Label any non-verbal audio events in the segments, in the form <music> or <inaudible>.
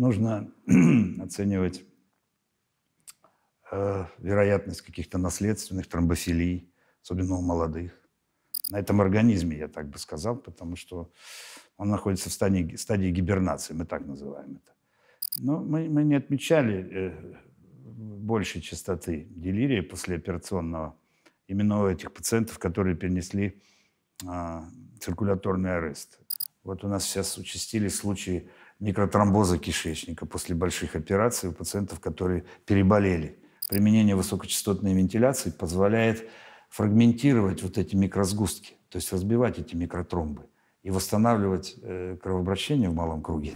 нужно <clears throat> оценивать э, вероятность каких-то наследственных тромбофилий, особенно у молодых. На этом организме, я так бы сказал, потому что он находится в стадии, стадии гибернации, мы так называем это. Но мы, мы не отмечали э, большей частоты делирия послеоперационного именно у этих пациентов, которые перенесли э, циркуляторный арест. Вот у нас сейчас участились случаи микротромбоза кишечника после больших операций у пациентов, которые переболели. Применение высокочастотной вентиляции позволяет фрагментировать вот эти микросгустки, то есть разбивать эти микротромбы и восстанавливать э, кровообращение в малом круге.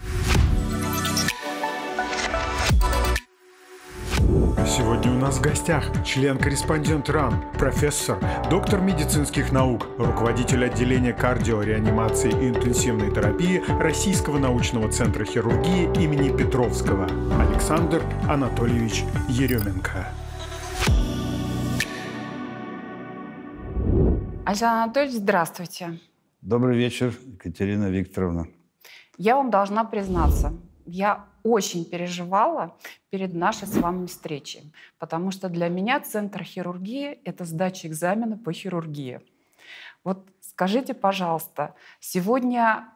сегодня у нас в гостях член-корреспондент РАН, профессор, доктор медицинских наук, руководитель отделения кардиореанимации и интенсивной терапии Российского научного центра хирургии имени Петровского Александр Анатольевич Еременко. Александр Анатольевич, здравствуйте. Добрый вечер, Екатерина Викторовна. Я вам должна признаться, я очень переживала перед нашей с вами встречей, потому что для меня центр хирургии – это сдача экзамена по хирургии. Вот скажите, пожалуйста, сегодня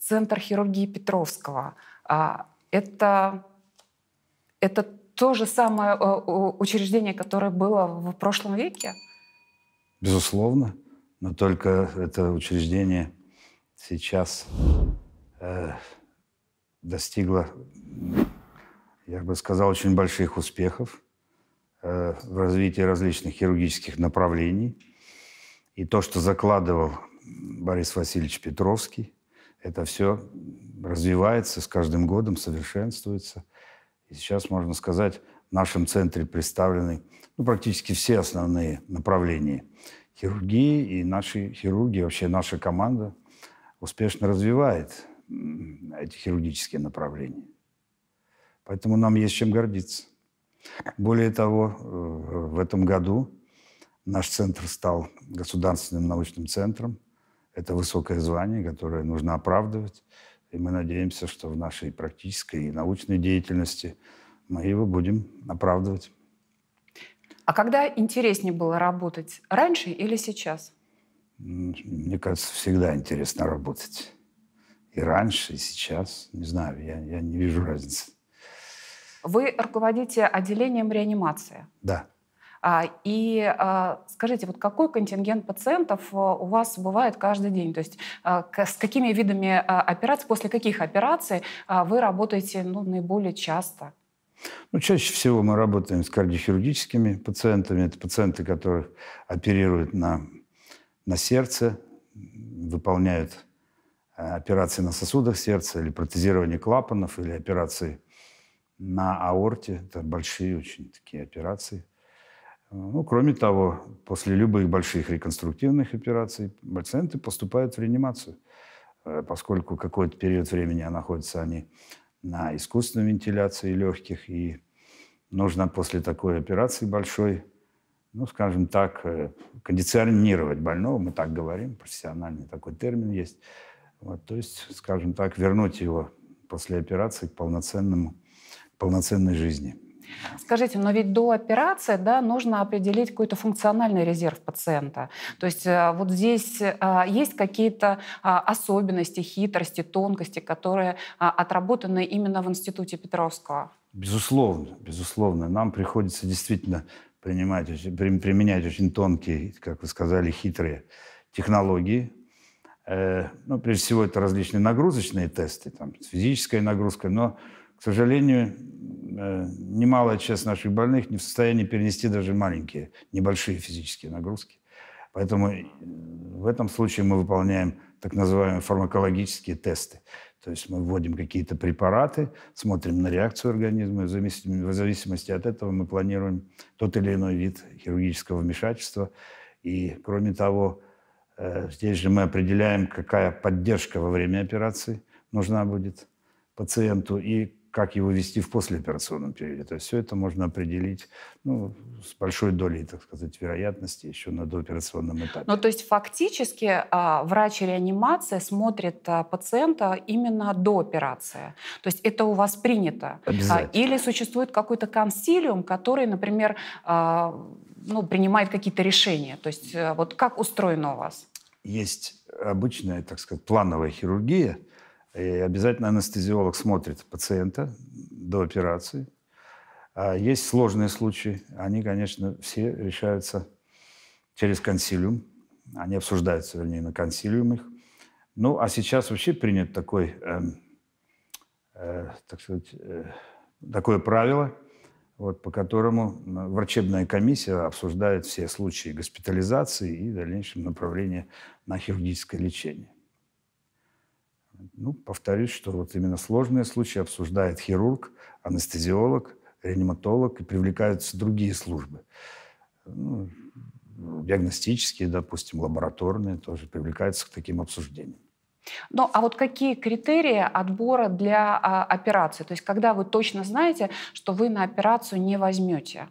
центр хирургии Петровского а, – это, это то же самое э, учреждение, которое было в прошлом веке? Безусловно, но только это учреждение сейчас э, достигла, я бы сказал, очень больших успехов э, в развитии различных хирургических направлений. И то, что закладывал Борис Васильевич Петровский, это все развивается с каждым годом, совершенствуется. И сейчас, можно сказать, в нашем центре представлены ну, практически все основные направления хирургии, и наши хирурги, вообще наша команда успешно развивает эти хирургические направления. Поэтому нам есть чем гордиться. Более того, э, в этом году наш центр стал государственным научным центром. Это высокое звание, которое нужно оправдывать. И мы надеемся, что в нашей практической и научной деятельности мы его будем оправдывать. А когда интереснее было работать? Раньше или сейчас? Мне кажется, всегда интересно работать и раньше, и сейчас. Не знаю, я, я не вижу разницы. Вы руководите отделением реанимации. Да. А, и а, скажите, вот какой контингент пациентов а, у вас бывает каждый день? То есть с какими видами операций, после каких операций вы работаете ну, наиболее часто? Ну, чаще всего мы работаем с кардиохирургическими пациентами. Это пациенты, которых оперируют на, на сердце, выполняют Э, операции на сосудах сердца или протезирование клапанов, или операции на аорте. Это большие очень такие операции. Ну, кроме того, после любых больших реконструктивных операций пациенты поступают в реанимацию, э, поскольку какой-то период времени находятся они на искусственной вентиляции легких, и нужно после такой операции большой, ну, скажем так, э, кондиционировать больного, мы так говорим, профессиональный такой термин есть – вот, то есть, скажем так, вернуть его после операции к полноценному, полноценной жизни. Скажите, но ведь до операции да, нужно определить какой-то функциональный резерв пациента. То есть э, вот здесь э, есть какие-то а, особенности, хитрости, тонкости, которые а, отработаны именно в Институте Петровского? Безусловно, безусловно. Нам приходится действительно принимать, применять очень тонкие, как вы сказали, хитрые технологии, Э, ну, прежде всего, это различные нагрузочные тесты, там, физическая нагрузка, но, к сожалению, э, немалая часть наших больных не в состоянии перенести даже маленькие, небольшие физические нагрузки. Поэтому э, в этом случае мы выполняем так называемые фармакологические тесты. То есть мы вводим какие-то препараты, смотрим на реакцию организма, и в зависимости от этого мы планируем тот или иной вид хирургического вмешательства. И, кроме того, Э, здесь же мы определяем, какая поддержка во время операции нужна будет пациенту и как его вести в послеоперационном периоде. То есть все это можно определить ну, с большой долей, так сказать, вероятности еще на дооперационном этапе. Ну, то есть фактически а, врач-реанимация смотрит а, пациента именно до операции. То есть это у вас принято. А, или существует какой-то консилиум, который, например, а, ну, принимает какие-то решения. То есть э, вот как устроено у вас? Есть обычная, так сказать, плановая хирургия, и обязательно анестезиолог смотрит пациента до операции. А есть сложные случаи. Они, конечно, все решаются через консилиум. Они обсуждаются, вернее, на консилиумах. Ну, а сейчас вообще принят такой, э, э, так сказать, э, такое правило, вот, по которому врачебная комиссия обсуждает все случаи госпитализации и в дальнейшем направление на хирургическое лечение. Ну, повторюсь, что вот именно сложные случаи обсуждает хирург, анестезиолог, реаниматолог и привлекаются другие службы. Ну, диагностические, допустим, лабораторные тоже привлекаются к таким обсуждениям. Ну, а вот какие критерии отбора для а, операции? То есть, когда вы точно знаете, что вы на операцию не возьмете?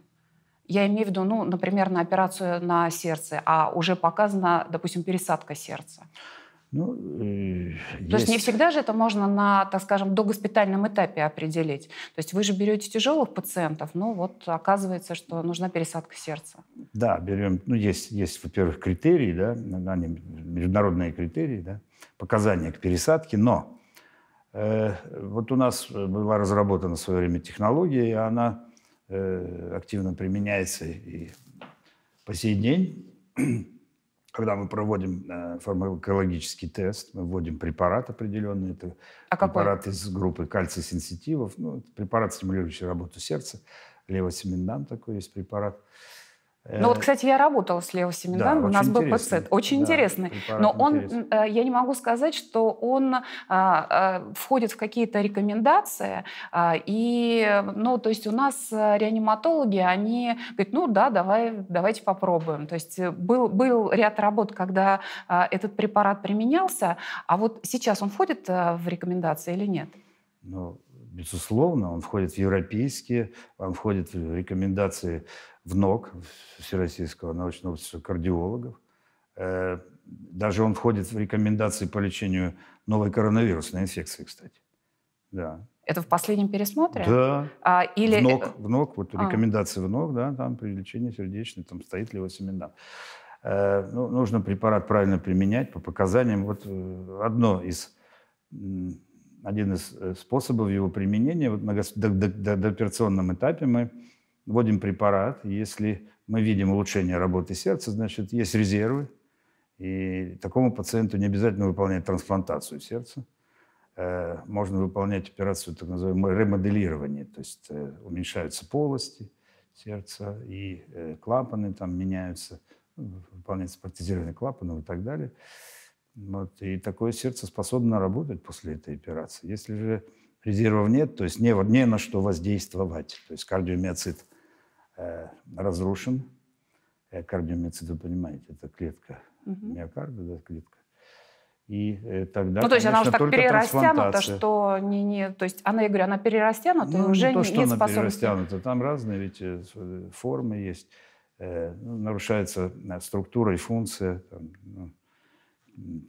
Я имею в виду, ну, например, на операцию на сердце, а уже показана, допустим, пересадка сердца. Ну, э, есть. То есть не всегда же это можно на, так скажем, догоспитальном этапе определить. То есть вы же берете тяжелых пациентов, но ну вот оказывается, что нужна пересадка сердца. Да, берем, ну есть, есть во-первых, критерии, да, они, международные критерии, да, показания к пересадке, но э, вот у нас э, была разработана в свое время технология, и она э, активно применяется и по сей день когда мы проводим э, фармакологический тест, мы вводим препарат определенный. Это а препарат какой? из группы кальций-сенситивов. Ну, препарат, стимулирующий работу сердца. Левосеминдан такой есть препарат. Ну вот, э, кстати, я работала с Лео Семенган, да, у нас был пациент, очень да, интересный, но он, интересный. Э, я не могу сказать, что он а, а, входит в какие-то рекомендации, а, и, ну, то есть у нас э, реаниматологи, они говорят, ну да, давай, давайте попробуем. То есть был, был ряд работ, когда а, этот препарат применялся, а вот сейчас он входит а, в рекомендации или нет? Ну, Безусловно, он входит в европейские, он входит в рекомендации в НОК, Всероссийского научного общества кардиологов. Э, даже он входит в рекомендации по лечению новой коронавирусной инфекции, кстати. Да. Это в последнем пересмотре? Да. А, или... в, ног, э, в ног, вот а. рекомендации в ног, да, там при лечении сердечной, там стоит ли семена. Э, ну, нужно препарат правильно применять по показаниям. Вот э, одно из один из э, способов его применения. Вот на дооперационном этапе мы вводим препарат. Если мы видим улучшение работы сердца, значит, есть резервы. И такому пациенту не обязательно выполнять трансплантацию сердца. Э, можно выполнять операцию так называемое ремоделирование, то есть э, уменьшаются полости сердца и клапаны там меняются, выполняются протезированные клапаны и так далее. Вот, и такое сердце способно работать после этой операции. Если же резервов нет, то есть не, не на что воздействовать. То есть кардиомиоцит э, разрушен. Э, кардиомиоцит, вы понимаете, это клетка угу. миокарда, да, клетка. И э, тогда, Ну, то есть конечно, она уже так перерастянута, что не, не... То есть она, я говорю, она перерастянута, ну, уже не, то, что нет она способности. перерастянута, там разные ведь э, э, формы есть. Э, ну, нарушается э, структура и функция. Там, ну,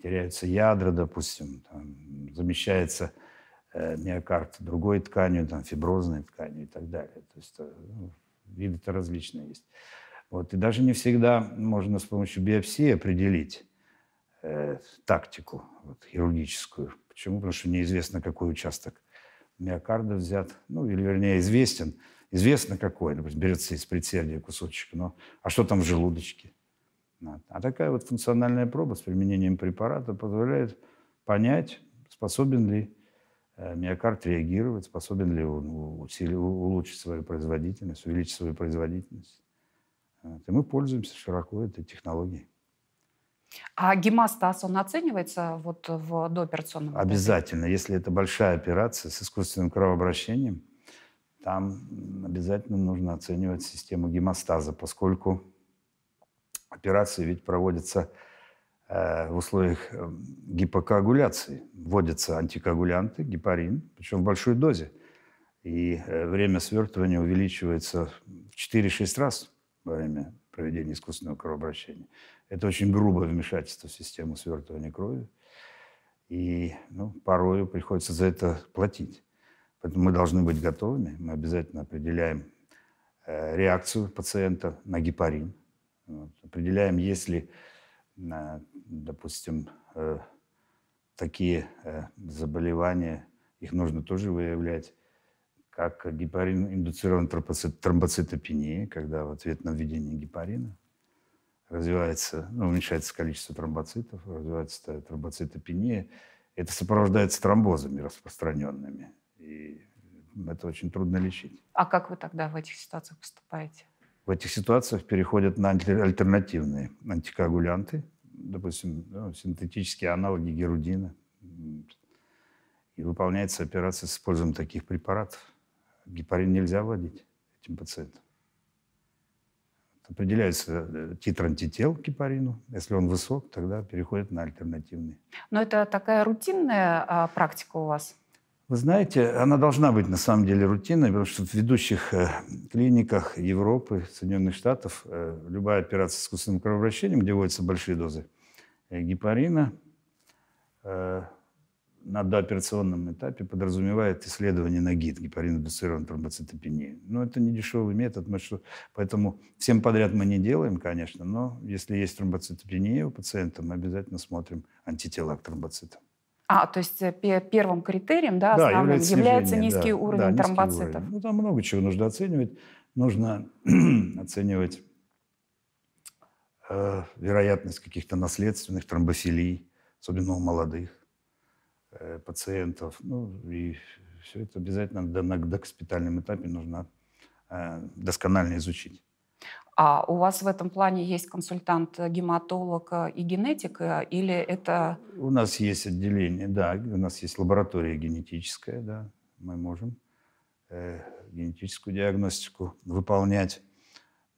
теряются ядра, допустим, там, замещается э, миокард другой тканью, там, фиброзной тканью и так далее. То есть э, ну, виды-то различные есть. Вот, и даже не всегда можно с помощью биопсии определить э, тактику вот, хирургическую. Почему? Потому что неизвестно, какой участок миокарда взят, ну, или, вернее, известен, известно какой, допустим, берется из предсердия кусочек, но а что там в желудочке? А такая вот функциональная проба с применением препарата позволяет понять, способен ли э, миокард реагировать, способен ли он улучшить свою производительность, увеличить свою производительность. И мы пользуемся широко этой технологией. А гемостаз, он оценивается вот в дооперационном? Обязательно. Если это большая операция с искусственным кровообращением, там обязательно нужно оценивать систему гемостаза, поскольку Операции ведь проводятся э, в условиях э, гипокоагуляции. Вводятся антикоагулянты, гепарин, причем в большой дозе. И э, время свертывания увеличивается в 4-6 раз во время проведения искусственного кровообращения. Это очень грубое вмешательство в систему свертывания крови. И ну, порою приходится за это платить. Поэтому мы должны быть готовыми. Мы обязательно определяем реакцию пациента на гепарин. Вот. Определяем, если, э, допустим, э, такие э, заболевания, их нужно тоже выявлять, как гепарин индуцированная тромбоцитопения, когда в ответ на введение гепарина развивается, ну, уменьшается количество тромбоцитов, развивается тромбоцитопения. Это сопровождается тромбозами распространенными. И это очень трудно лечить. А как вы тогда в этих ситуациях поступаете? в этих ситуациях переходят на альтернативные антикоагулянты, допустим, ну, синтетические аналоги герудина. И выполняется операция с использованием таких препаратов. Гепарин нельзя вводить этим пациентам. Определяется э, титр антител к гепарину. Если он высок, тогда переходит на альтернативный. Но это такая рутинная а, практика у вас? Вы знаете, она должна быть на самом деле рутинной, потому что в ведущих э, клиниках Европы, Соединенных Штатов э, любая операция с искусственным кровообращением, где вводятся большие дозы э, гепарина, на дооперационном этапе подразумевает исследование на ГИД, гепаринодуцированной тромбоцитопении. Но это не дешевый метод, мы что, поэтому всем подряд мы не делаем, конечно, но если есть тромбоцитопения у пациента, мы обязательно смотрим антитела к тромбоцитам. А, то есть э, первым критерием, да, да основным является, является низкий да, уровень да, низкий тромбоцитов. Уровень. Ну, там много чего нужно оценивать. Нужно <clears throat> оценивать э, вероятность каких-то наследственных тромбофилий, особенно у молодых э, пациентов. Ну, и все это обязательно на докспитальном этапе нужно э, досконально изучить. А у вас в этом плане есть консультант э, гематолог э, и генетик, э, или это... У нас есть отделение, да, у нас есть лаборатория генетическая, да, мы можем э, генетическую диагностику выполнять.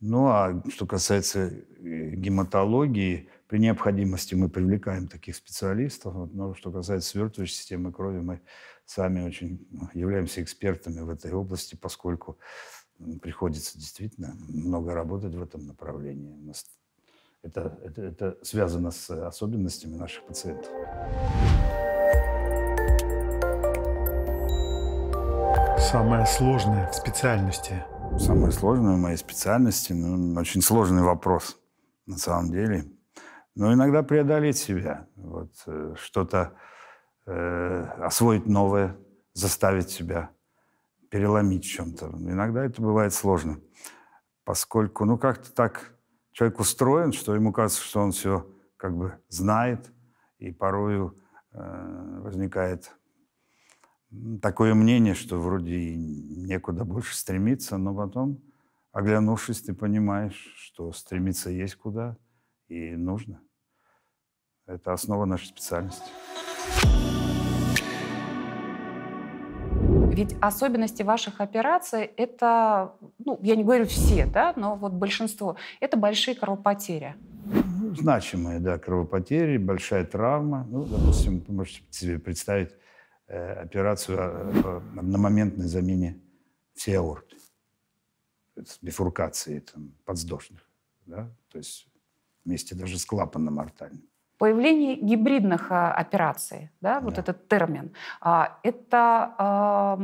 Ну а что касается гематологии, при необходимости мы привлекаем таких специалистов, но что касается свертывающей системы крови, мы сами очень ну, являемся экспертами в этой области, поскольку приходится действительно много работать в этом направлении. Это, это, это связано с особенностями наших пациентов. Самое сложное в специальности? Самое сложное в моей специальности? Ну, очень сложный вопрос на самом деле. Но иногда преодолеть себя, вот, э, что-то э, освоить новое, заставить себя – переломить в чем-то. Иногда это бывает сложно, поскольку, ну, как-то так человек устроен, что ему кажется, что он все как бы знает, и порою э, возникает такое мнение, что вроде и некуда больше стремиться, но потом, оглянувшись, ты понимаешь, что стремиться есть куда и нужно. Это основа нашей специальности. Ведь особенности ваших операций – это, ну, я не говорю все, да, но вот большинство – это большие кровопотери. Ну, значимые, да, кровопотери, большая травма. Ну, допустим, вы можете себе представить э, операцию э, на одномоментной замене всей аорты э, с бифуркацией там, подвздошных, да, то есть вместе даже с клапаном артальным. Появление гибридных а, операций, да, да. вот этот термин, а, это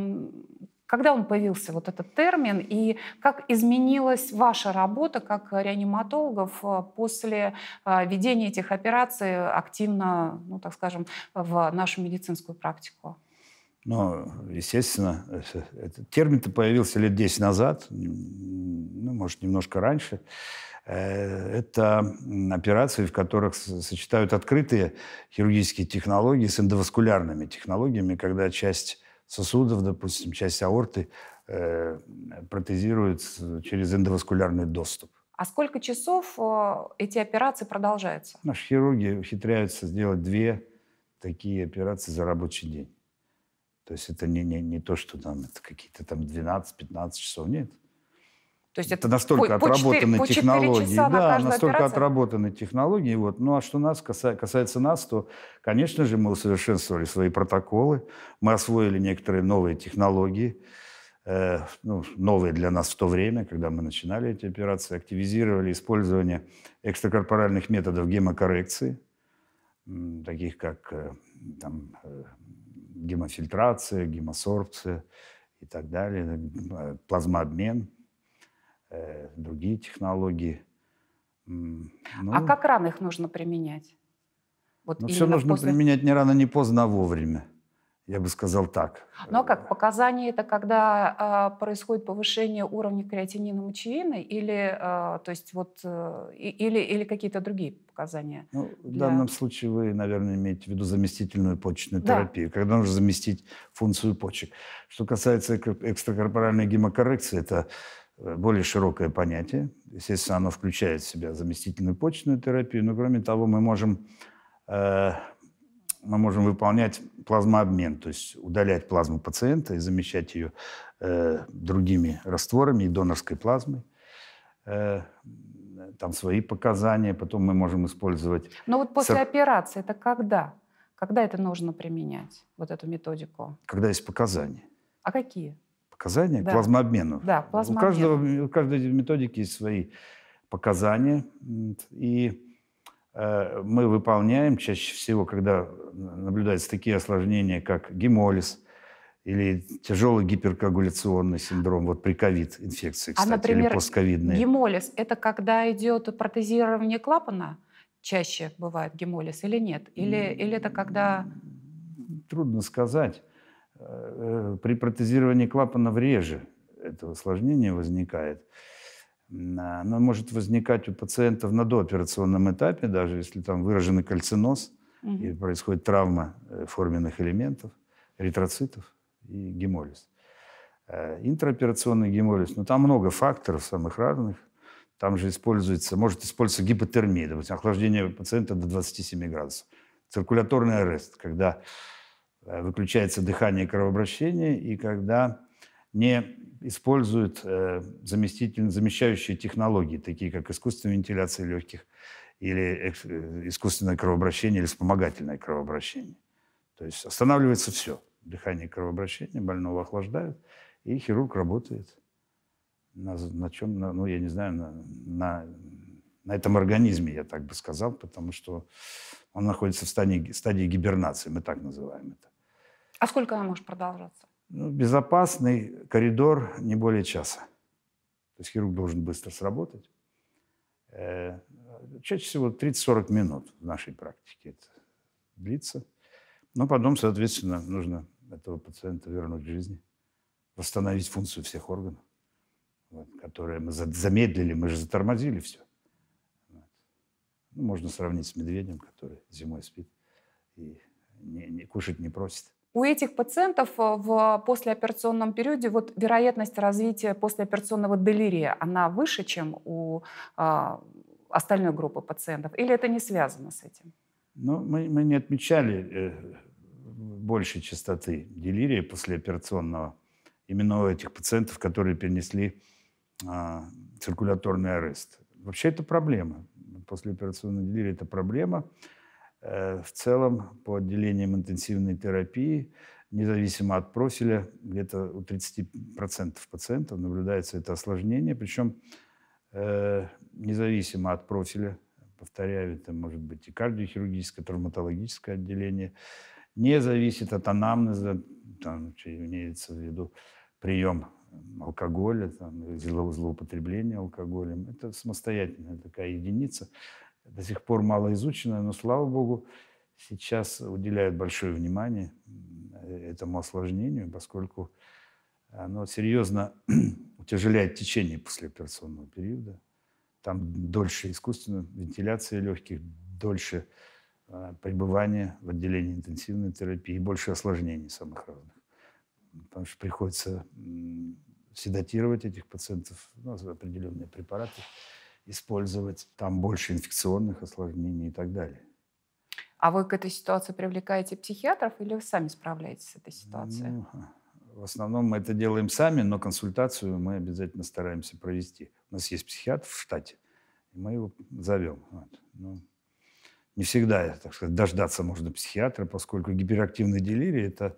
когда он появился, вот этот термин, и как изменилась ваша работа как реаниматологов а, после ведения этих операций активно, ну, так скажем, в нашу медицинскую практику? Ну, естественно, этот термин-то появился лет 10 назад, ну, может, немножко раньше. Э, это операции, в которых сочетают открытые хирургические технологии с эндоваскулярными технологиями, когда часть сосудов, допустим, часть аорты э, протезируют через эндоваскулярный доступ. А сколько часов э, эти операции продолжаются? Наши хирурги ухитряются сделать две такие операции за рабочий день. То есть это не, не, не то, что там это какие-то там 12-15 часов, нет. То есть это, это настолько по, отработаны по 4, технологии, по 4 часа да, на настолько операция? отработаны технологии. Вот. Ну а что нас касается, нас, то, конечно же, мы усовершенствовали свои протоколы, мы освоили некоторые новые технологии, э, ну, новые для нас в то время, когда мы начинали эти операции, активизировали использование экстракорпоральных методов гемокоррекции, таких как э, там, э, гемофильтрация, гемосорбция и так далее, э, плазмообмен Э, другие технологии. Ну, а как рано их нужно применять? Вот ну, все нужно после... применять не рано, не поздно, а вовремя. Я бы сказал так. Ну а как, э. показания это когда э, происходит повышение уровня креатинина мочевины или, э, то есть вот, э, или, или какие-то другие показания? Ну, в для... данном случае вы, наверное, имеете в виду заместительную почечную да. терапию, когда нужно заместить функцию почек. Что касается экстракорпоральной гемокоррекции, это Э, более широкое понятие. Естественно, оно включает в себя заместительную почечную терапию, но кроме того мы можем, э, мы можем выполнять плазмообмен, то есть удалять плазму пациента и замещать ее э, другими растворами и донорской плазмой. Э, там свои показания, потом мы можем использовать... Но вот после Сор... операции это когда? Когда это нужно применять, вот эту методику? Когда есть показания. А какие? показания, да. плазмообмену. Да, плазмообмен. У, каждого, у каждой методики есть свои показания. И э, мы выполняем чаще всего, когда наблюдаются такие осложнения, как гемолиз или тяжелый гиперкоагуляционный синдром, вот при ковид-инфекции, а, кстати, а, например, или постковидные. гемолиз – это когда идет протезирование клапана? Чаще бывает гемолиз или нет? Или, или это когда... Трудно сказать. Э, при протезировании клапанов реже это осложнение возникает. А, оно может возникать у пациентов на дооперационном этапе, даже если там выраженный кальциноз угу. и происходит травма э, форменных элементов, эритроцитов и гемолиз. Э, интраоперационный гемолиз, ну там много факторов самых разных. Там же используется, может использоваться гипотермия, допустим, охлаждение пациента до 27 градусов. Циркуляторный арест, когда Э, выключается дыхание и кровообращение, и когда не используют э, заместительные, замещающие технологии, такие как искусственная вентиляция легких или э, искусственное кровообращение или вспомогательное кровообращение. То есть останавливается все. Дыхание и кровообращение, больного охлаждают, и хирург работает на, на чем, на, ну, я не знаю, на, на, на этом организме, я так бы сказал, потому что он находится в стадии, стадии гибернации, мы так называем это. А сколько она может продолжаться? Ну, безопасный коридор не более часа. То есть хирург должен быстро сработать. Э, чаще всего 30-40 минут в нашей практике это длится. Но потом, соответственно, нужно этого пациента вернуть к жизни, восстановить функцию всех органов, вот, которые мы замедлили, мы же затормозили все. Вот. Ну, можно сравнить с медведем, который зимой спит и не, не, кушать не просит. У этих пациентов э, в послеоперационном периоде вот вероятность развития послеоперационного делирия, она выше, чем у э, остальной группы пациентов? Или это не связано с этим? Ну, мы, мы не отмечали э, большей частоты делирия послеоперационного именно у этих пациентов, которые перенесли э, циркуляторный арест. Вообще это проблема. Послеоперационный делирий – это проблема. Э, в целом по отделениям интенсивной терапии, независимо от профиля, где-то у 30% пациентов наблюдается это осложнение, причем э, независимо от профиля, повторяю, это может быть и кардиохирургическое, и травматологическое отделение, не зависит от анамнеза, там имеется в виду прием алкоголя, там, злоупотребление алкоголем. Это самостоятельная такая единица до сих пор мало изученная, но, слава богу, сейчас уделяют большое внимание э, этому осложнению, поскольку оно серьезно <clears throat> утяжеляет течение послеоперационного периода. Там дольше искусственная вентиляция легких, дольше э, пребывание в отделении интенсивной терапии и больше осложнений самых разных. Потому что приходится седатировать этих пациентов, ну, определенные препараты использовать. Там больше инфекционных осложнений и так далее. А вы к этой ситуации привлекаете психиатров или вы сами справляетесь с этой ситуацией? Ну, в основном мы это делаем сами, но консультацию мы обязательно стараемся провести. У нас есть психиатр в штате, и мы его зовем. Вот. Ну, не всегда, так сказать, дождаться можно психиатра, поскольку гиперактивный делирий – это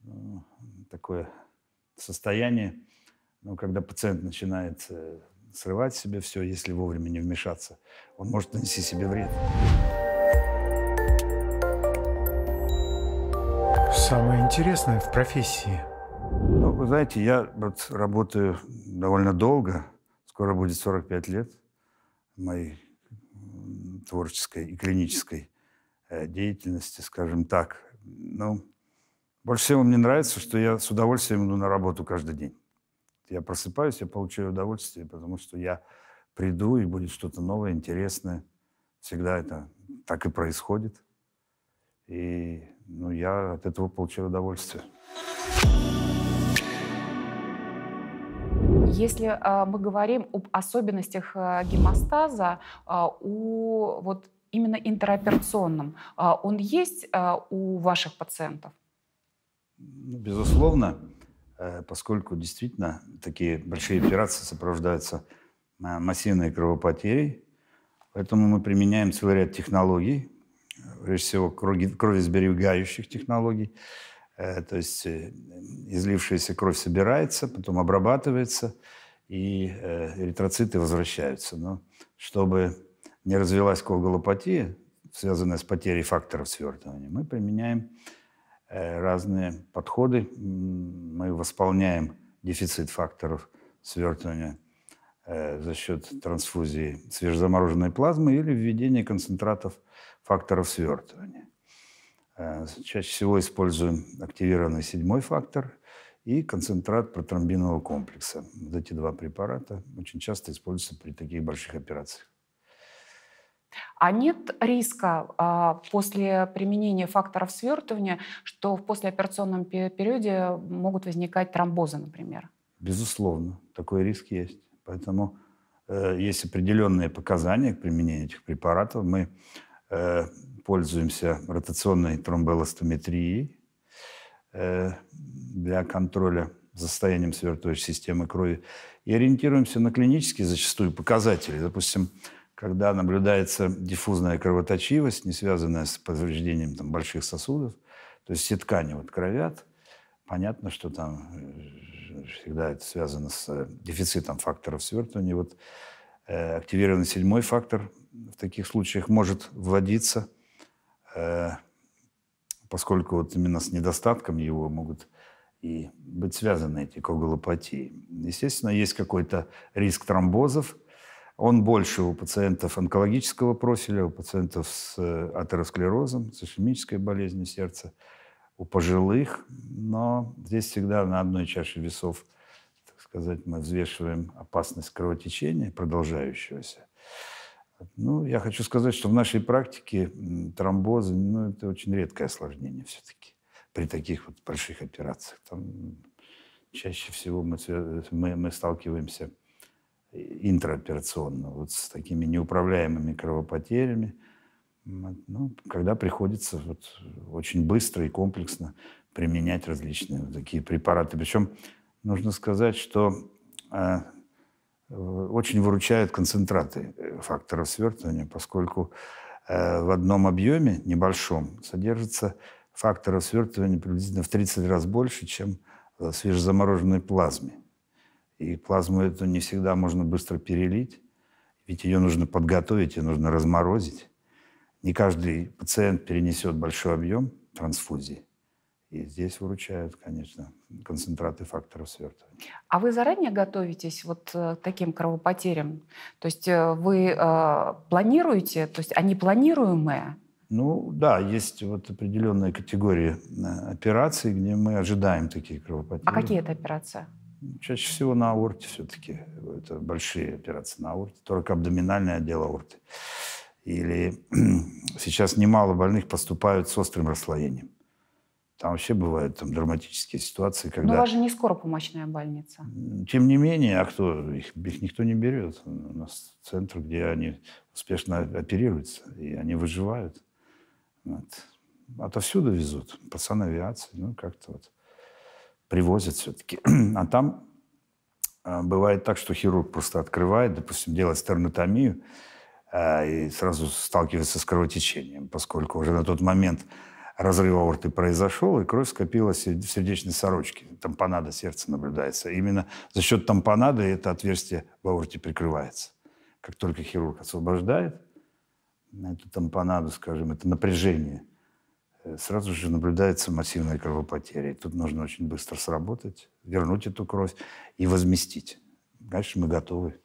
ну, такое состояние, ну, когда пациент начинает э, срывать себе все, если вовремя не вмешаться. Он может нанести себе вред. Самое интересное в профессии. Ну, вы знаете, я вот работаю довольно долго. Скоро будет 45 лет моей творческой и клинической э, деятельности, скажем так. Ну, больше всего мне нравится, что я с удовольствием иду на работу каждый день. Я просыпаюсь, я получаю удовольствие, потому что я приду, и будет что-то новое, интересное. Всегда это так и происходит. И ну, я от этого получаю удовольствие. Если э, мы говорим об особенностях э, гемостаза, э, у вот именно интероперационном, а, он есть у ваших пациентов? Ну, безусловно. Э, поскольку действительно такие большие операции сопровождаются э, массивной кровопотерей. Поэтому мы применяем целый ряд технологий, э, прежде всего кровосберегающих технологий. То есть излившаяся кровь собирается, потом обрабатывается, и эритроциты возвращаются. Но чтобы не развилась коагулопатия, связанная с потерей факторов свертывания, мы применяем Э, разные подходы. Мы восполняем дефицит факторов свертывания э, за счет трансфузии свежезамороженной плазмы или введения концентратов факторов свертывания. Э, чаще всего используем активированный седьмой фактор и концентрат протромбинового комплекса. Вот эти два препарата очень часто используются при таких больших операциях. А нет риска а, после применения факторов свертывания, что в послеоперационном периоде могут возникать тромбозы, например? Безусловно, такой риск есть. Поэтому э, есть определенные показания к применению этих препаратов. Мы э, пользуемся ротационной тромбоэластометрией э, для контроля состоянием свертывающей системы крови и ориентируемся на клинические зачастую показатели. Допустим, когда наблюдается диффузная кровоточивость, не связанная с повреждением там, больших сосудов, то есть все ткани вот кровят, понятно, что там э, всегда это связано с э, дефицитом факторов свертывания. Вот э, активированный седьмой фактор в таких случаях может вводиться, э, поскольку вот именно с недостатком его могут и быть связаны эти коагулопатии. Естественно, есть какой-то риск тромбозов, он больше у пациентов онкологического профиля, у пациентов с э, атеросклерозом, с ишемической болезнью сердца, у пожилых. Но здесь всегда на одной чаше весов, так сказать, мы взвешиваем опасность кровотечения продолжающегося. Ну, я хочу сказать, что в нашей практике тромбозы, ну, это очень редкое осложнение все-таки при таких вот больших операциях. Там чаще всего мы, мы, мы сталкиваемся с интраоперационно, вот с такими неуправляемыми кровопотерями, ну, когда приходится вот очень быстро и комплексно применять различные вот такие препараты. Причем нужно сказать, что э, очень выручают концентраты э, факторов свертывания, поскольку э, в одном объеме небольшом содержится факторов свертывания приблизительно в 30 раз больше, чем в э, свежезамороженной плазме. И плазму эту не всегда можно быстро перелить, ведь ее нужно подготовить, ее нужно разморозить. Не каждый пациент перенесет большой объем трансфузии. И здесь выручают, конечно, концентраты факторов свертывания. А вы заранее готовитесь вот э, к таким кровопотерям? То есть э, вы э, планируете, то есть они а планируемые? Ну да, есть вот определенные категории э, операций, где мы ожидаем такие кровопотери. А какие это операции? Чаще всего на аорте все-таки. Э, это большие операции на аорте. Только абдоминальный отдел аорты. Или <clears throat> сейчас немало больных поступают с острым расслоением. Там вообще бывают там, драматические ситуации, когда... Но у вас же не скоропомощная больница. Тем не менее, а кто? Их, их никто не берет. У нас центр, где они успешно оперируются, и они выживают. Вот. Отовсюду везут. Пацаны авиации, ну как-то вот привозят все-таки. <clears throat> А там а, бывает так, что хирург просто открывает, допустим, делает стернотомию а, и сразу сталкивается с кровотечением, поскольку уже на тот момент разрыв аорты произошел, и кровь скопилась в сердечной сорочке. Тампонада сердца наблюдается. Именно за счет тампонады это отверстие в аорте прикрывается. Как только хирург освобождает эту тампонаду, скажем, это напряжение – Э, сразу же наблюдается массивная кровопотеря. И тут нужно очень быстро сработать, вернуть эту кровь и возместить. Конечно, мы готовы.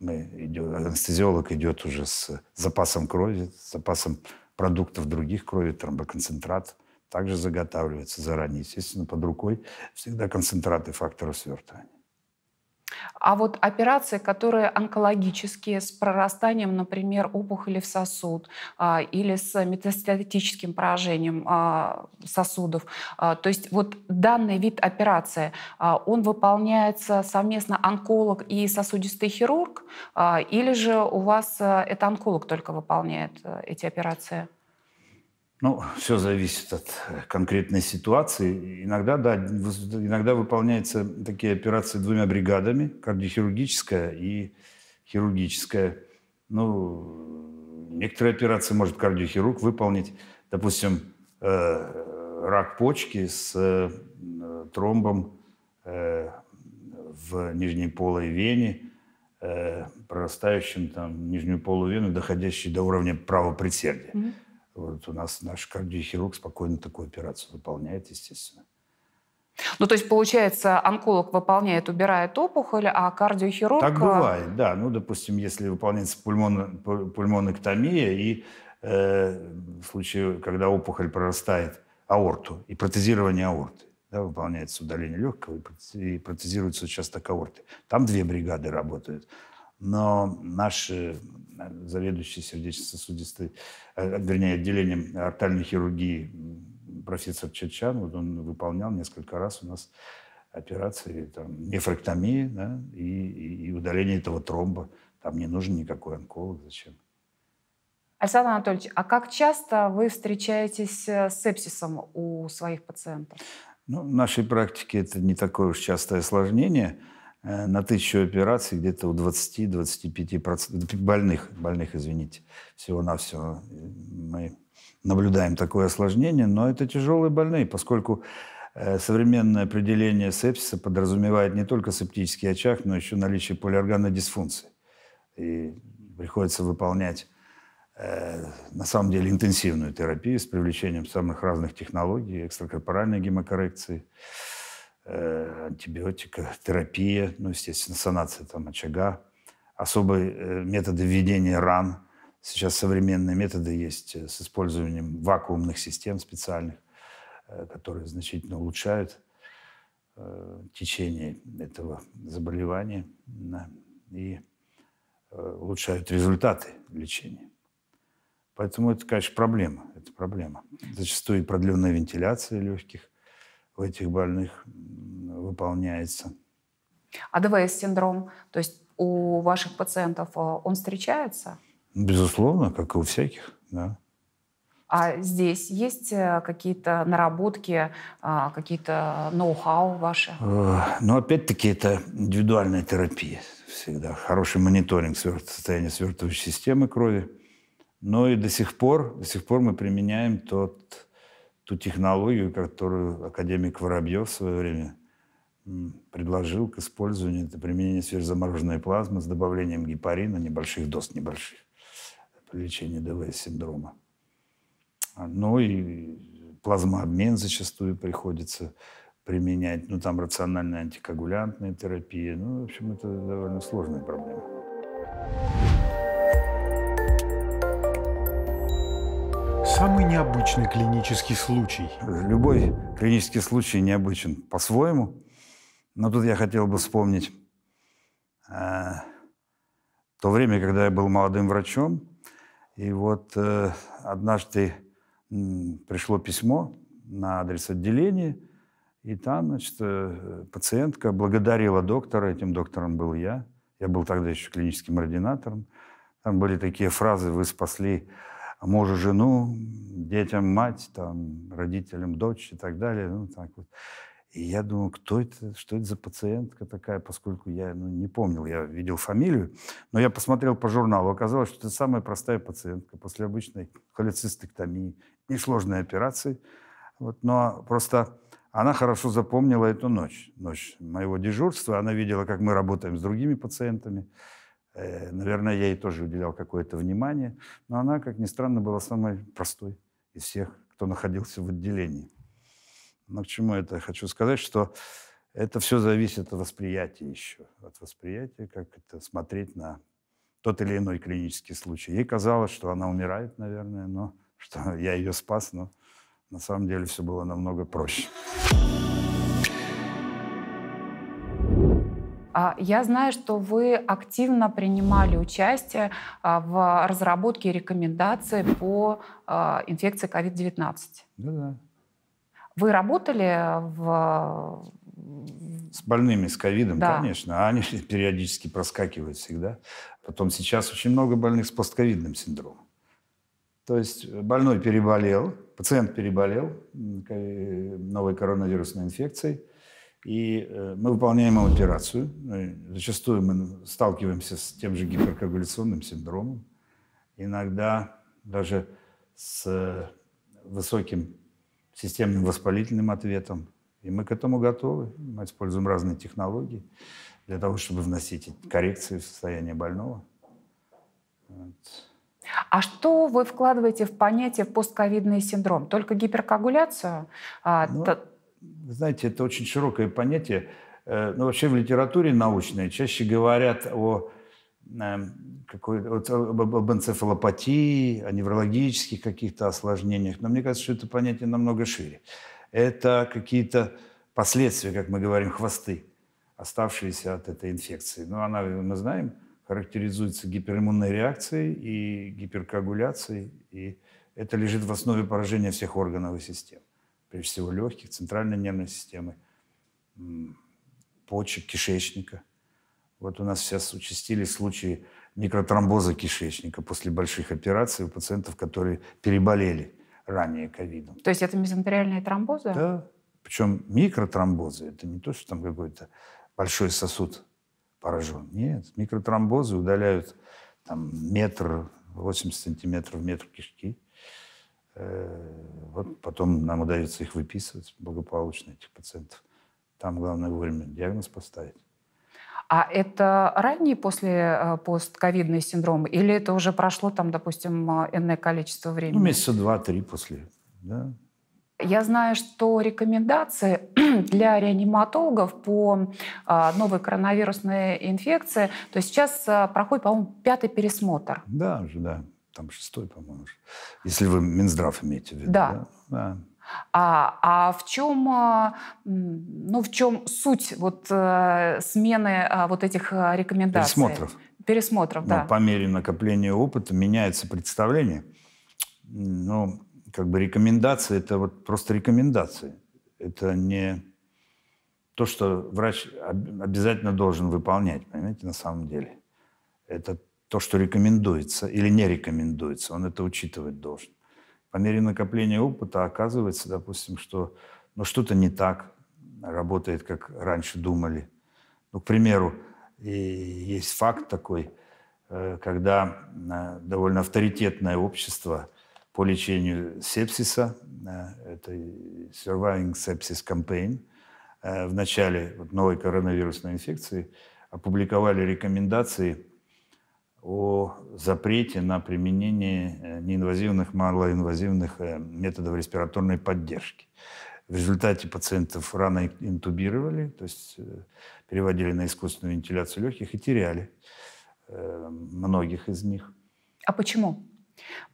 Мы идем, анестезиолог идет уже с запасом крови, с запасом продуктов других крови, тромбоконцентрат также заготавливается заранее. Естественно, под рукой всегда концентраты фактора свертывания. А вот операции, которые онкологические, с прорастанием, например, опухоли в сосуд а, или с метастатическим поражением а, сосудов, а, то есть вот данный вид операции, он выполняется совместно онколог и сосудистый хирург, или же у вас э, это онколог только выполняет э, эти операции? Ну, все зависит от э, конкретной ситуации. Иногда, да, иногда выполняются такие операции двумя бригадами, кардиохирургическая и хирургическая. Ну, некоторые операции может кардиохирург выполнить. Допустим, э, рак почки с э, тромбом э, в нижней полой вене, э, прорастающим там нижнюю полую вену, доходящий до уровня правопредсердия. Mm-hmm вот у нас наш кардиохирург спокойно такую операцию выполняет, естественно. Ну, то есть, получается, онколог выполняет, убирает опухоль, а кардиохирург... Так а бывает, да. Ну, допустим, если выполняется пульмон, пульмонэктомия, и э, в случае, когда опухоль прорастает аорту, и протезирование аорты, да, выполняется удаление легкого, и протезируется участок аорты. Там две бригады работают. Но наши заведующий сердечно-сосудистой, э, вернее, отделением артальной хирургии профессор Чечан, вот он выполнял несколько раз у нас операции, там, нефректомии да, и, и удаление этого тромба. Там не нужен никакой онколог, зачем? Александр Анатольевич, а как часто вы встречаетесь э, с сепсисом у своих пациентов? Ну, в нашей практике это не такое уж частое осложнение – Э, на тысячу операций где-то у 20-25% больных, больных, извините, всего-навсего. Мы наблюдаем такое осложнение, но это тяжелые больные, поскольку э, современное определение сепсиса подразумевает не только септический очаг, но еще наличие полиорганной дисфункции. И приходится выполнять э, на самом деле интенсивную терапию с привлечением самых разных технологий, экстракорпоральной гемокоррекции, э, антибиотика, терапия, ну, естественно, санация там очага, особые э, методы введения ран. Сейчас современные методы есть э, с использованием вакуумных систем специальных, э, которые значительно улучшают течение этого заболевания да, и улучшают результаты лечения. Поэтому это, конечно, проблема. Это проблема. Зачастую и продленная вентиляция легких, в этих больных выполняется. А ДВС синдром то есть у ваших пациентов э, он встречается? Безусловно, как и у всяких, да. А здесь есть э, какие-то наработки, э, какие-то ноу-хау ваши? Ну, опять-таки, это индивидуальная терапия всегда. Хороший мониторинг состояния свертывающей системы крови. Но и до сих пор, до сих пор мы применяем тот ту технологию, которую академик Воробьев в свое время предложил к использованию, это применение сверхзамороженной плазмы с добавлением гепарина, небольших доз, небольших, при лечении ДВС-синдрома. А, ну и плазмообмен зачастую приходится применять. Ну, там рациональная антикоагулянтная терапия. Ну, в общем, это довольно сложная проблема. Самый необычный клинический случай. Любой клинический случай необычен по-своему. Но тут я хотел бы вспомнить э, то время, когда я был молодым врачом. И вот э, однажды э, пришло письмо на адрес отделения, и там, значит, э, пациентка благодарила доктора, этим доктором был я, я был тогда еще клиническим ординатором. Там были такие фразы «Вы спасли а мужу жену, детям мать, там, родителям дочь и так далее. Ну, так вот. И я думаю кто это, что это за пациентка такая, поскольку я ну, не помнил, я видел фамилию, но я посмотрел по журналу, оказалось, что это самая простая пациентка после обычной холецистектомии, несложной операции. Вот, но просто она хорошо запомнила эту ночь, ночь моего дежурства, она видела, как мы работаем с другими пациентами, Э, наверное, я ей тоже уделял какое-то внимание, но она, как ни странно, была самой простой из всех, кто находился в отделении. Но к чему это? Хочу сказать, что это все зависит от восприятия еще, от восприятия, как это смотреть на тот или иной клинический случай. Ей казалось, что она умирает, наверное, но что я ее спас, но на самом деле все было намного проще. А, я знаю, что вы активно принимали участие а, в разработке рекомендаций по а, инфекции COVID-19. Да-да. Вы работали в... С больными, с ковидом, да. конечно. они <laughs> периодически проскакивают всегда. Потом сейчас очень много больных с постковидным синдромом. То есть э, больной переболел, пациент переболел э, новой коронавирусной инфекцией – и э, мы выполняем операцию, Зачастую мы сталкиваемся с тем же гиперкоагуляционным синдромом. Иногда даже с э, высоким системным воспалительным ответом. И мы к этому готовы. Мы используем разные технологии для того, чтобы вносить коррекции в состояние больного. Вот. А что вы вкладываете в понятие постковидный синдром? Только гиперкоагуляцию? А, ну, знаете, это очень широкое понятие. Э, Но ну, вообще в литературе научной чаще говорят о эм, какой, вот, об энцефалопатии, о неврологических каких-то осложнениях. Но мне кажется, что это понятие намного шире. Это какие-то последствия, как мы говорим, хвосты, оставшиеся от этой инфекции. Но ну, она, мы знаем, характеризуется гипериммунной реакцией и гиперкоагуляцией, и это лежит в основе поражения всех органов и систем прежде всего легких, центральной нервной системы, почек, кишечника. Вот у нас сейчас участились случаи микротромбоза кишечника после больших операций у пациентов, которые переболели ранее ковидом. То есть это мезонтериальные тромбозы? Да. Причем микротромбозы. Это не то, что там какой-то большой сосуд поражен. Нет. Микротромбозы удаляют там метр, 80 сантиметров, метр кишки. Вот потом нам удается их выписывать благополучно, этих пациентов. Там главное вовремя диагноз поставить. А это ранние после э, постковидные синдромы? Или это уже прошло, там, допустим, э, энное количество времени? Ну, месяца два-три после, да. Я знаю, что рекомендации <clears throat> для реаниматологов по э, новой коронавирусной инфекции, то есть сейчас проходит, по-моему, пятый пересмотр. Да, уже, да там шестой, по-моему, если вы Минздрав имеете в виду. Да. да? да. А, а в чем, а, ну, в чем суть вот э, смены а, вот этих а, рекомендаций? Пересмотров. Пересмотров, ну, да. Ну, по мере накопления опыта меняется представление. Ну, как бы рекомендации – это вот просто рекомендации. Это не то, что врач обязательно должен выполнять, понимаете, на самом деле. Это то, что рекомендуется или не рекомендуется. Он это учитывать должен. По мере накопления опыта оказывается, допустим, что ну, что-то не так работает, как раньше думали. Ну, к примеру, есть факт такой, э, когда э, довольно авторитетное общество по лечению сепсиса, э, это Surviving Sepsis Campaign, в начале новой коронавирусной инфекции опубликовали рекомендации о запрете на применение э, неинвазивных, малоинвазивных э, методов респираторной поддержки. В результате пациентов рано интубировали, то есть э, переводили на искусственную вентиляцию легких и теряли многих из них. А почему?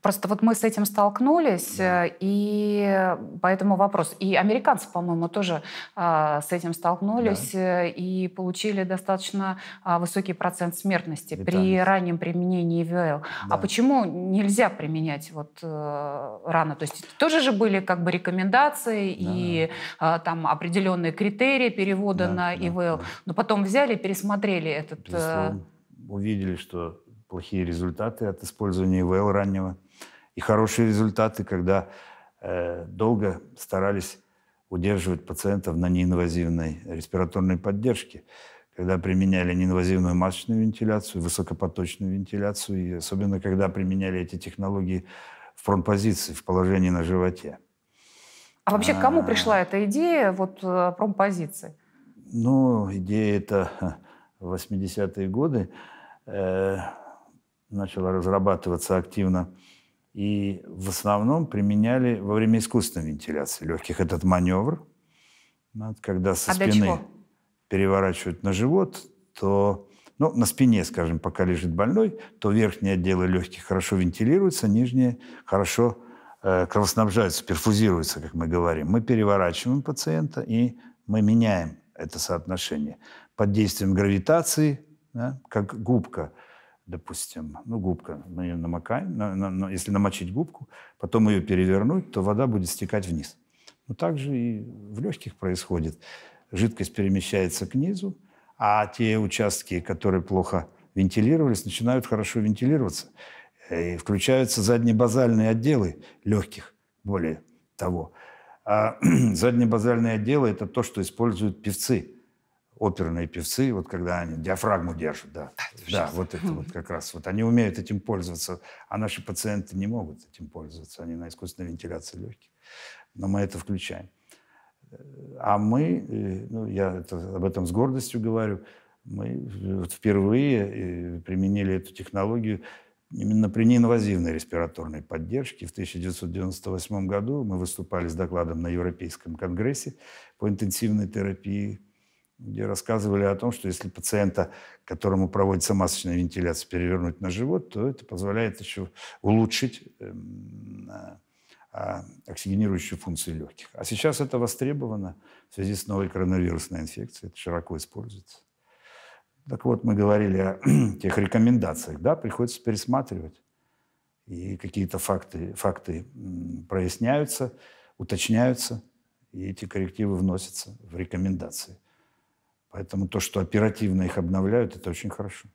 Просто вот мы с этим столкнулись, э, и поэтому вопрос. И американцы, по-моему, тоже а, с этим столкнулись да. Э, и получили достаточно а, высокий процент смертности Витамин. при раннем применении ИВЛ. А да. А почему нельзя применять вот а, рано? То есть тоже же были как бы рекомендации да. и а, там определенные критерии перевода да, на ИВЛ, да. но потом взяли пересмотрели этот... Увидели, что плохие результаты от использования ИВЛ раннего и хорошие результаты, когда э, долго старались удерживать пациентов на неинвазивной респираторной поддержке, когда применяли неинвазивную масочную вентиляцию, высокопоточную вентиляцию, и особенно когда применяли эти технологии в промпозиции, в положении на животе. А вообще, к кому а. пришла эта идея вот э, промпозиции? Ну, идея это 80-е годы. Э, начала разрабатываться активно. И в основном применяли во время искусственной вентиляции легких этот маневр, ну, когда со а спины переворачивают на живот, то ну, на спине, скажем, пока лежит больной, то верхние отделы легких хорошо вентилируются, нижние хорошо э, кровоснабжаются, перфузируются, как мы говорим. Мы переворачиваем пациента и мы меняем это соотношение под действием гравитации, да, как губка – допустим, ну, губка, мы ее намокаем, на, на, на, если намочить губку, потом ее перевернуть, то вода будет стекать вниз. Но также и в легких происходит. Жидкость перемещается к низу, а те участки, которые плохо вентилировались, начинают хорошо вентилироваться. Э, и включаются заднебазальные отделы легких, более того. А <clears throat> заднебазальные отделы – это то, что используют певцы – оперные певцы, вот когда они диафрагму держат, да. Да, да вот это вот как раз. Вот они умеют этим пользоваться, а наши пациенты не могут этим пользоваться, они на искусственной вентиляции легких. Но мы это включаем. Э, а мы, э, ну, я это, об этом с гордостью говорю, мы э, вот впервые применили эту технологию именно при неинвазивной респираторной поддержке. В 1998 году мы выступали с докладом на Европейском конгрессе по интенсивной терапии где рассказывали о том, что если пациента, которому проводится масочная вентиляция, перевернуть на живот, то это позволяет еще улучшить эм, а, а, оксигенирующую функцию легких. А сейчас это востребовано в связи с новой коронавирусной инфекцией. Это широко используется. Так вот, мы говорили о <clears throat> тех рекомендациях. Да, приходится пересматривать. И какие-то факты, факты проясняются, уточняются, и эти коррективы вносятся в рекомендации – Поэтому то, что оперативно их обновляют, это очень хорошо.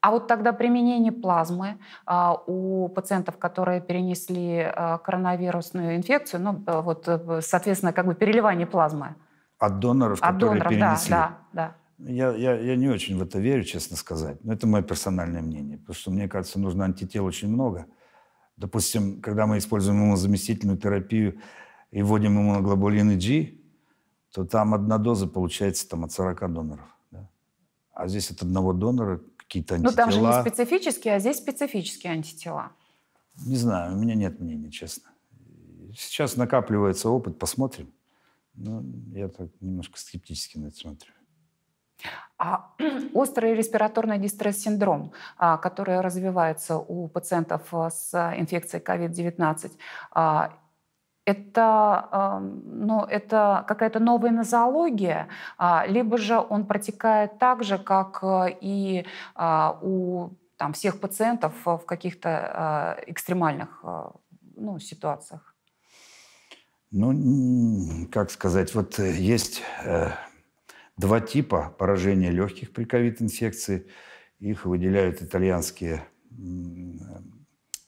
А вот тогда применение плазмы а, у пациентов, которые перенесли а, коронавирусную инфекцию, ну э, вот, э, соответственно, как бы переливание плазмы. От доноров, От которые доноров, перенесли. Да, да, да. Я, я, я не очень в это верю, честно сказать. Но это мое персональное мнение. Потому что, мне кажется, нужно антител очень много. Допустим, когда мы используем иммунозаместительную терапию и вводим иммуноглобулины G, то там одна доза получается там, от 40 доноров. Да? А здесь от одного донора какие-то антитела. Ну там же не специфические, а здесь специфические антитела. Не знаю, у меня нет мнения, честно. Сейчас накапливается опыт, посмотрим. Но ну, я так немножко скептически на это смотрю. А <clears throat> острый респираторный дистресс-синдром, а, который развивается у пациентов с инфекцией COVID-19, это, эм, ну, это какая-то новая нозология, а, либо же он протекает так же, как э, и а, у там, всех пациентов в каких-то э, экстремальных э, ну, ситуациях? Ну, как сказать, вот есть два типа поражения легких при ковид-инфекции. Их выделяют итальянские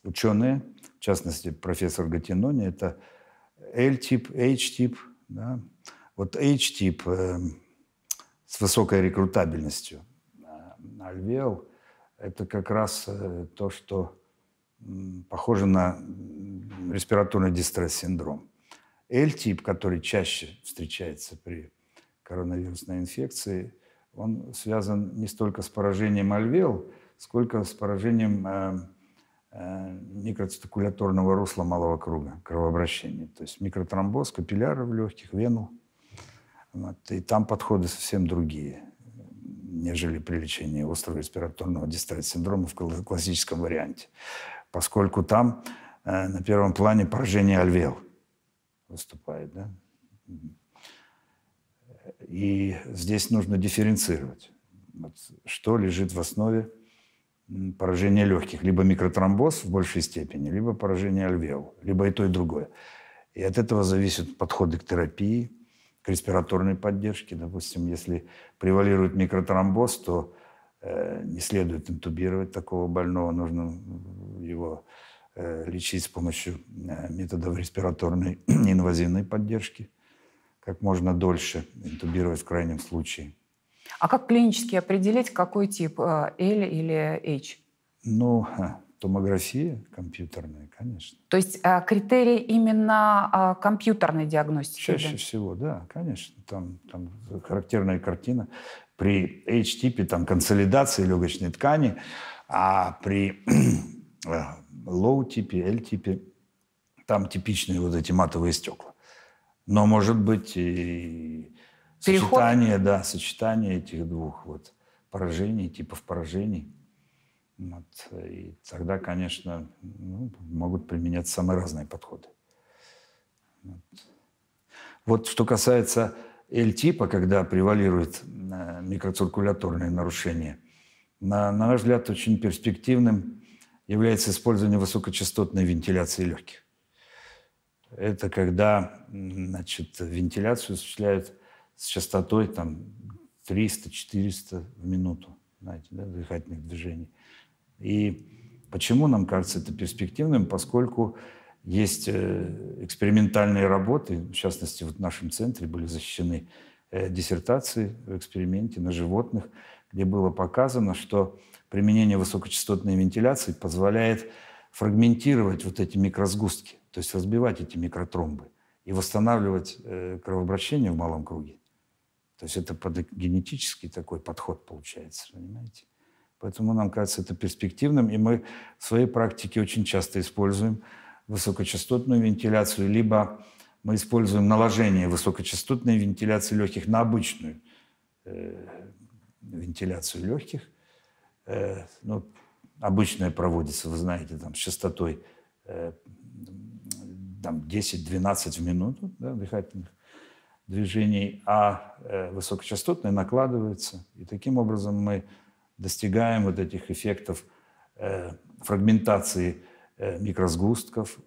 ученые, в частности, профессор Гатинони. Это L-тип, H-тип. Да? Вот H-тип э, с высокой рекрутабельностью альвеол – это как раз э, то, что похоже на респираторный дистресс-синдром. L-тип, который чаще встречается при коронавирусной инфекции, он связан не столько с поражением альвеол, сколько с поражением э, Э, микроциркуляторного русла малого круга кровообращения. То есть микротромбоз, капилляры в легких, вену. Вот. И там подходы совсем другие, нежели при лечении острого респираторного дистарит-синдрома в классическом варианте. Поскольку там э, на первом плане поражение альвеол выступает. Да? Э, и здесь нужно дифференцировать. Вот, что лежит в основе поражение легких, либо микротромбоз в большей степени, либо поражение альвеол, либо и то, и другое. И от этого зависят подходы к терапии, к респираторной поддержке. Допустим, если превалирует микротромбоз, то э, не следует интубировать такого больного, нужно его э, лечить с помощью э, методов респираторной неинвазивной <clears throat> поддержки как можно дольше, интубировать в крайнем случае – а как клинически определить, какой тип э, L или H? Ну, томография компьютерная, конечно. То есть э, критерий именно э, компьютерной диагностики? Чаще да? всего, да, конечно. Там, там характерная картина. При H-типе там консолидация легочной ткани, а при low-типе, L-типе там типичные вот эти матовые стекла. Но, может быть, и переход... Сочетание, да, сочетание этих двух вот поражений, типов поражений. Вот. И тогда, конечно, ну, могут применяться самые разные подходы. Вот. вот что касается L-типа, когда превалирует э, микроциркуляторные нарушения, на, на наш взгляд, очень перспективным является использование высокочастотной вентиляции легких. Это когда значит, вентиляцию осуществляют с частотой там 300-400 в минуту знаете, да, дыхательных движений. И почему нам кажется это перспективным? Поскольку есть э, экспериментальные работы, в частности, вот в нашем центре были защищены э, диссертации в эксперименте на животных, где было показано, что применение высокочастотной вентиляции позволяет фрагментировать вот эти микросгустки, то есть разбивать эти микротромбы и восстанавливать э, кровообращение в малом круге. То есть это под генетический такой подход получается, понимаете? Поэтому нам кажется это перспективным, и мы в своей практике очень часто используем высокочастотную вентиляцию, либо мы используем наложение высокочастотной вентиляции легких на обычную э, вентиляцию легких. Э, ну, обычная проводится, вы знаете, там, с частотой э, там, 10-12 в минуту да, дыхательных движений, а э, высокочастотные накладываются. И таким образом мы достигаем вот этих эффектов э, фрагментации э, микросгустков,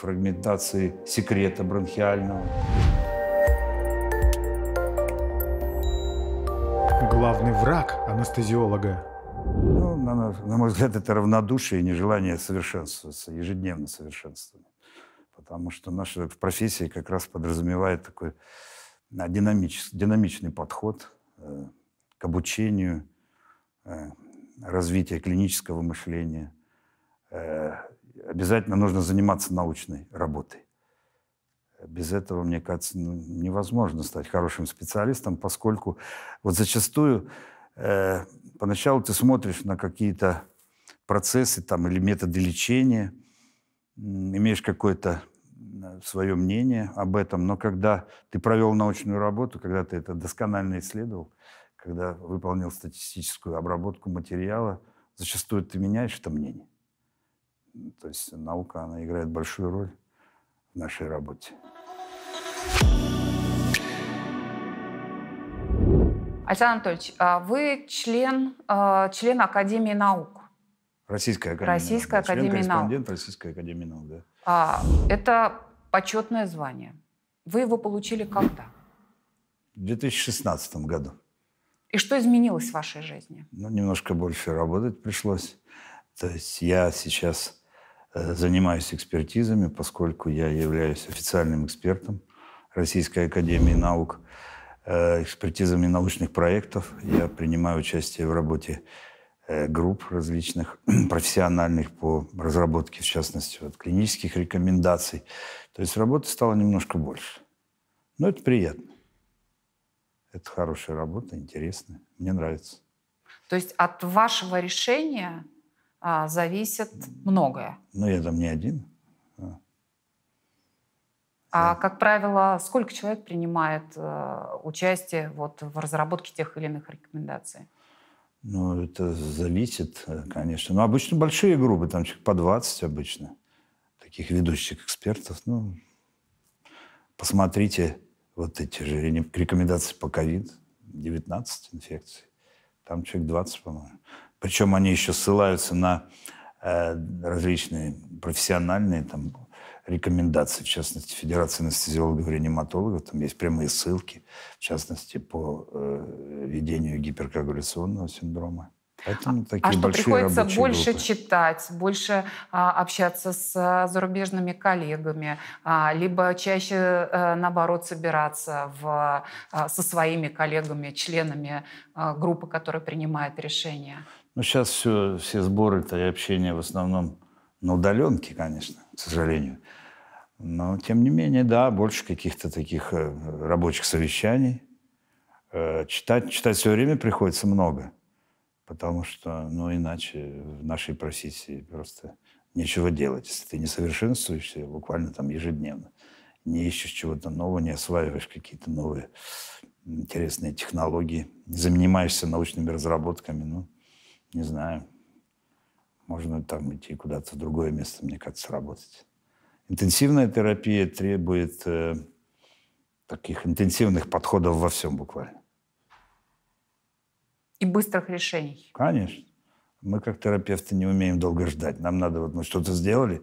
фрагментации секрета бронхиального. Главный враг анестезиолога. Ну, на, на мой взгляд, это равнодушие и нежелание совершенствоваться, ежедневно совершенствование. Потому что наша профессия как раз подразумевает такой динамич, динамичный подход э, к обучению, э, развитие клинического мышления. Э, обязательно нужно заниматься научной работой. Без этого, мне кажется, ну, невозможно стать хорошим специалистом, поскольку вот зачастую поначалу ты смотришь на какие-то процессы там, или методы лечения, имеешь какое-то Э, свое мнение об этом, но когда ты провел научную работу, когда ты это досконально исследовал, когда выполнил статистическую обработку материала, зачастую ты меняешь это мнение. То есть наука, она играет большую роль в нашей работе. Александр Анатольевич, а вы член, э, член Академии наук. Российская Академия Российская наук. Академия наук. Российской академии наук, да. А, это почетное звание. Вы его получили когда? В 2016 году. И что изменилось в вашей жизни? Ну, немножко больше работать пришлось. То есть я сейчас э, занимаюсь экспертизами, поскольку я являюсь официальным экспертом Российской Академии Наук, э, экспертизами научных проектов. Я принимаю участие в работе Э, групп различных, <clears throat> профессиональных по разработке, в частности, вот, клинических рекомендаций. То есть работы стало немножко больше. Но это приятно. Это хорошая работа, интересная. Мне нравится. То есть от вашего решения а, зависит многое. Ну, я там не один. А, а как правило, сколько человек принимает э, участие вот, в разработке тех или иных рекомендаций? Ну, это зависит, э, конечно. Но ну, обычно большие группы, там человек по 20 обычно, таких ведущих экспертов. Ну, посмотрите вот эти же рекомендации по COVID-19 инфекции. Там человек 20, по-моему. Причем они еще ссылаются на э, различные профессиональные там рекомендаций, в частности, Федерации анестезиологов и реаниматологов. Там есть прямые ссылки, в частности, по э, ведению гиперкоагуляционного синдрома. Поэтому а, такие а что приходится больше группы. читать, больше а, общаться с а, зарубежными коллегами, а, либо чаще, а, наоборот, собираться в, а, со своими коллегами, членами а, группы, которая принимает решения? Ну, сейчас все, все сборы и общение в основном на удаленке, конечно к сожалению. Но, тем не менее, да, больше каких-то таких э, рабочих совещаний. Э, читать, читать все время приходится много, потому что, ну, иначе в нашей профессии просто нечего делать. Если ты не совершенствуешься буквально там ежедневно, не ищешь чего-то нового, не осваиваешь какие-то новые интересные технологии, не занимаешься научными разработками, ну, не знаю, можно там идти куда-то в другое место, мне кажется, работать. Интенсивная терапия требует э, таких интенсивных подходов во всем буквально. И быстрых решений. Конечно. Мы как терапевты не умеем долго ждать. Нам надо вот мы что-то сделали,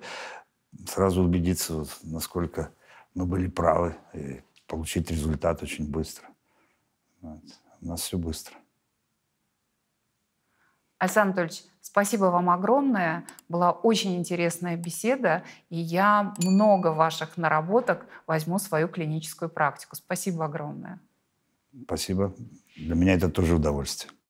сразу убедиться, вот, насколько мы были правы, и получить результат очень быстро. Вот. У нас все быстро. Александр Анатольевич, Спасибо вам огромное. Была очень интересная беседа, и я много ваших наработок возьму в свою клиническую практику. Спасибо огромное. Спасибо. Для меня это тоже удовольствие.